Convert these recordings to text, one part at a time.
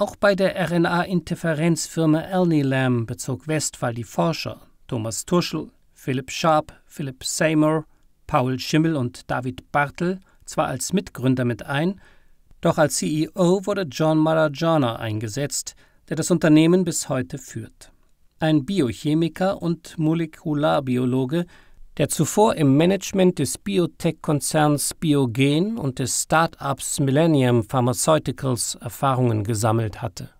Auch bei der RNA-Interferenzfirma Alnilam bezog Westphal die Forscher Thomas Tuschel, Philipp Sharp, Philipp Seymour, Paul Schimmel und David Bartel zwar als Mitgründer mit ein, doch als CEO wurde John Marajana eingesetzt, der das Unternehmen bis heute führt. Ein Biochemiker und Molekularbiologe, der zuvor im Management des Biotech-Konzerns Biogen und des Start-ups Millennium Pharmaceuticals Erfahrungen gesammelt hatte.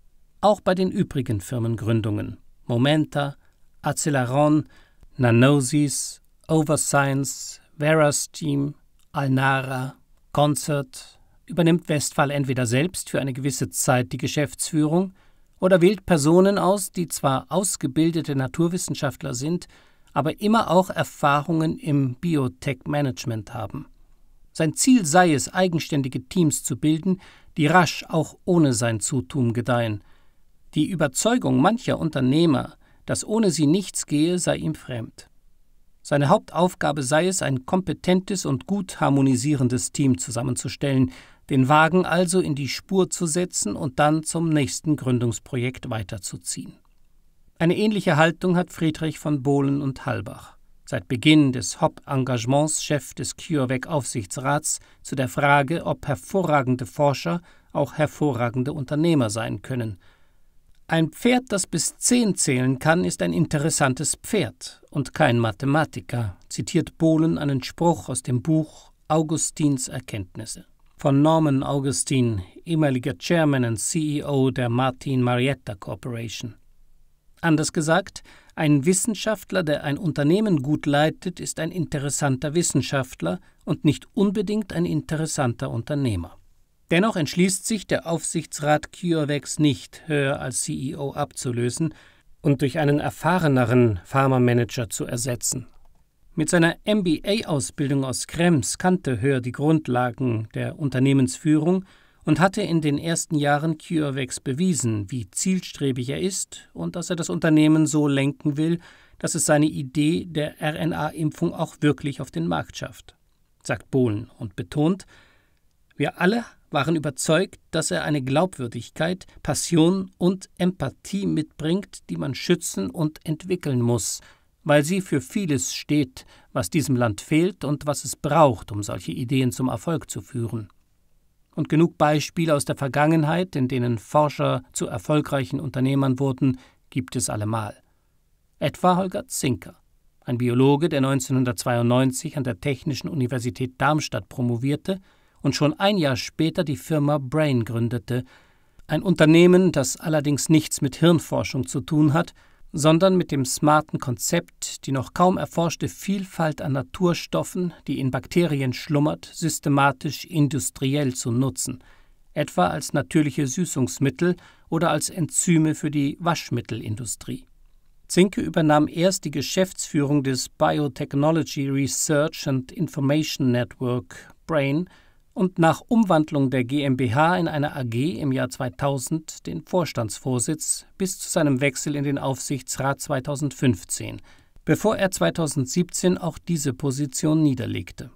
Auch bei den übrigen Firmengründungen Momenta, Acceleron, Nanosis, Overscience, Veras Team, Alnara, Concert übernimmt Westphal entweder selbst für eine gewisse Zeit die Geschäftsführung oder wählt Personen aus, die zwar ausgebildete Naturwissenschaftler sind, aber immer auch Erfahrungen im Biotech-Management haben. Sein Ziel sei es, eigenständige Teams zu bilden, die rasch auch ohne sein Zutum gedeihen. Die Überzeugung mancher Unternehmer, dass ohne sie nichts gehe, sei ihm fremd. Seine Hauptaufgabe sei es, ein kompetentes und gut harmonisierendes Team zusammenzustellen, den Wagen also in die Spur zu setzen und dann zum nächsten Gründungsprojekt weiterzuziehen. Eine ähnliche Haltung hat Friedrich von Bohlen und Halbach seit Beginn des Hopp-Engagements Chef des CureVac-Aufsichtsrats zu der Frage, ob hervorragende Forscher auch hervorragende Unternehmer sein können. Ein Pferd, das bis zehn zählen kann, ist ein interessantes Pferd und kein Mathematiker, zitiert Bohlen einen Spruch aus dem Buch Augustins Erkenntnisse. Von Norman Augustin, ehemaliger Chairman und CEO der Martin Marietta Corporation. Anders gesagt, ein Wissenschaftler, der ein Unternehmen gut leitet, ist ein interessanter Wissenschaftler und nicht unbedingt ein interessanter Unternehmer. Dennoch entschließt sich der Aufsichtsrat CureVax nicht, höher als CEO abzulösen und durch einen erfahreneren Pharma-Manager zu ersetzen. Mit seiner MBA-Ausbildung aus Krems kannte Hör die Grundlagen der Unternehmensführung und hatte in den ersten Jahren CureVax bewiesen, wie zielstrebig er ist und dass er das Unternehmen so lenken will, dass es seine Idee der RNA-Impfung auch wirklich auf den Markt schafft, sagt Bohlen und betont, wir alle waren überzeugt, dass er eine Glaubwürdigkeit, Passion und Empathie mitbringt, die man schützen und entwickeln muss, weil sie für vieles steht, was diesem Land fehlt und was es braucht, um solche Ideen zum Erfolg zu führen und genug Beispiele aus der Vergangenheit, in denen Forscher zu erfolgreichen Unternehmern wurden, gibt es allemal. Etwa Holger Zinker, ein Biologe, der 1992 an der Technischen Universität Darmstadt promovierte und schon ein Jahr später die Firma Brain gründete, ein Unternehmen, das allerdings nichts mit Hirnforschung zu tun hat, sondern mit dem smarten Konzept, die noch kaum erforschte Vielfalt an Naturstoffen, die in Bakterien schlummert, systematisch industriell zu nutzen, etwa als natürliche Süßungsmittel oder als Enzyme für die Waschmittelindustrie. Zinke übernahm erst die Geschäftsführung des Biotechnology Research and Information Network Brain und nach Umwandlung der GmbH in eine AG im Jahr 2000 den Vorstandsvorsitz bis zu seinem Wechsel in den Aufsichtsrat 2015, bevor er 2017 auch diese Position niederlegte